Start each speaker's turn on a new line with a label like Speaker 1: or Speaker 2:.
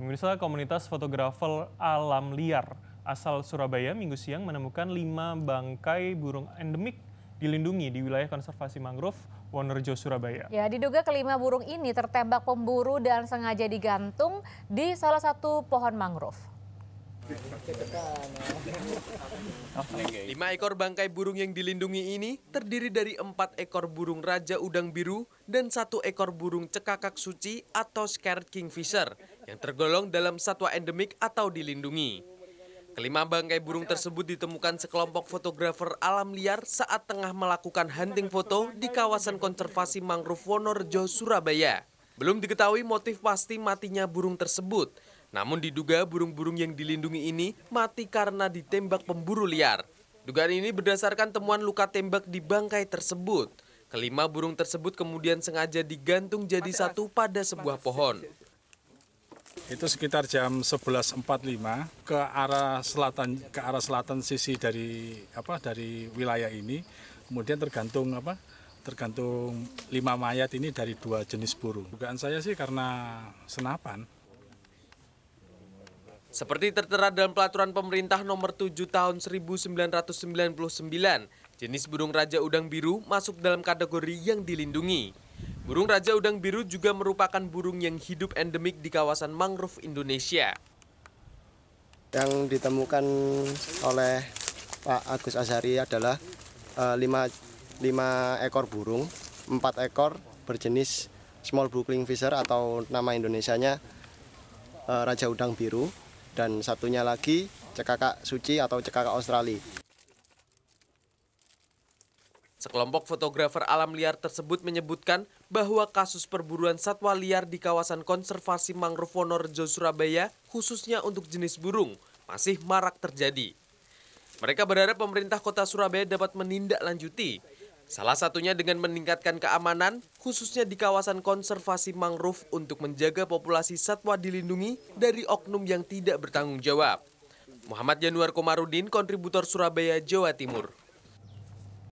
Speaker 1: Pemirsa komunitas fotografer alam liar asal Surabaya minggu siang menemukan lima bangkai burung endemik dilindungi di wilayah konservasi mangrove Wonerjo, Surabaya. Ya, diduga kelima burung ini tertembak pemburu dan sengaja digantung di salah satu pohon mangrove. Lima ekor bangkai burung yang dilindungi ini terdiri dari empat ekor burung raja udang biru dan satu ekor burung cekakak suci atau scared kingfisher yang tergolong dalam satwa endemik atau dilindungi. Kelima bangkai burung tersebut ditemukan sekelompok fotografer alam liar saat tengah melakukan hunting foto di kawasan konservasi mangrove Wonorejo, Surabaya. Belum diketahui motif pasti matinya burung tersebut, namun diduga burung-burung yang dilindungi ini mati karena ditembak pemburu liar. Dugaan ini berdasarkan temuan luka tembak di bangkai tersebut. Kelima burung tersebut kemudian sengaja digantung jadi satu pada sebuah pohon. Itu
Speaker 2: sekitar jam 11.45 ke arah selatan ke arah selatan sisi dari apa dari wilayah ini. Kemudian tergantung apa? Tergantung lima mayat ini dari dua jenis burung. Dugaan
Speaker 1: saya sih karena senapan. Seperti tertera dalam peraturan pemerintah nomor 7 tahun 1999, jenis burung raja udang biru masuk dalam kategori yang dilindungi. Burung Raja Udang Biru juga merupakan burung yang hidup endemik di kawasan mangrove Indonesia.
Speaker 3: Yang ditemukan oleh Pak Agus Azhari adalah uh, lima, lima ekor burung, empat ekor berjenis small brookling fisher atau nama Indonesianya uh, Raja Udang Biru, dan satunya lagi cekakak suci atau cekakak Australia.
Speaker 1: Sekelompok fotografer alam liar tersebut menyebutkan bahwa kasus perburuan satwa liar di kawasan konservasi mangrove Wonorejo Surabaya, khususnya untuk jenis burung, masih marak terjadi. Mereka berharap pemerintah kota Surabaya dapat menindaklanjuti, salah satunya dengan meningkatkan keamanan, khususnya di kawasan konservasi mangrove untuk menjaga populasi satwa dilindungi dari oknum yang tidak bertanggung jawab. Muhammad Januar Komarudin, kontributor Surabaya, Jawa Timur.